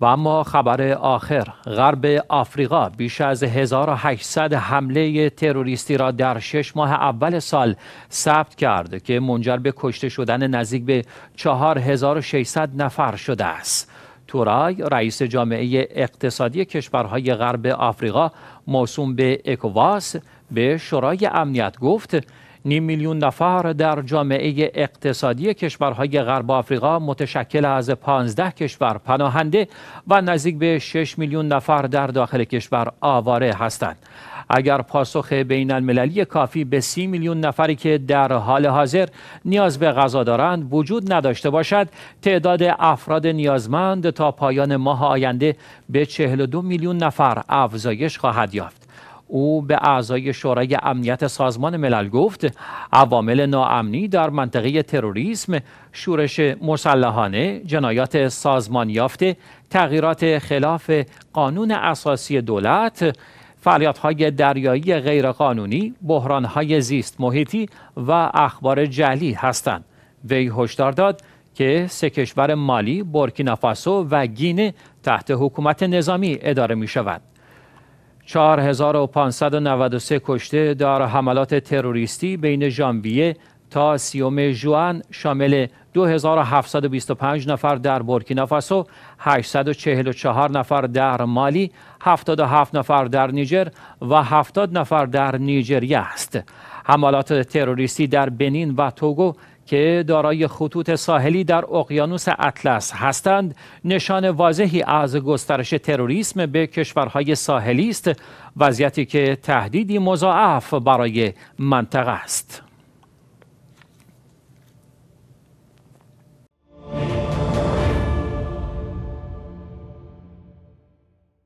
و اما خبر آخر غرب آفریقا بیش از 1800 حمله تروریستی را در شش ماه اول سال ثبت کرد که منجر به کشته شدن نزدیک به 4600 نفر شده است تورای رئیس جامعه اقتصادی کشورهای غرب آفریقا موسوم به اکواس به شورای امنیت گفت نیم میلیون نفر در جامعه اقتصادی کشورهای غرب آفریقا متشکل از 15 کشور پناهنده و نزدیک به 6 میلیون نفر در داخل کشور آواره هستند. اگر پاسخ بین المللی کافی به سی میلیون نفری که در حال حاضر نیاز به غذا دارند وجود نداشته باشد، تعداد افراد نیازمند تا پایان ماه آینده به 42 میلیون نفر افزایش خواهد یافت. او به اعضای شورای امنیت سازمان ملل گفت عوامل ناامنی در منطقه تروریسم شورش مسلحانه جنایات سازمان یافته تغییرات خلاف قانون اساسی دولت فعالیت های دریایی غیرقانونی، بحران های زیست محیطی و اخبار جلی هستند. وی هشدار داد که سه کشور مالی، بورکینافاسو و گینه تحت حکومت نظامی اداره می شود. 4593 کشته در حملات تروریستی بین ژانویه تا سیوم جوان شامل 2725 نفر در بورکینافاسو، 844 نفر در مالی، 77 نفر در نیجر و 70 نفر در نیجریه است. حملات تروریستی در بنین و توگو که دارای خطوط ساحلی در اقیانوس اطلس هستند نشان واضحی از گسترش تروریسم به کشورهای ساحلی است وضعیتی که تهدیدی مضاعف برای منطقه است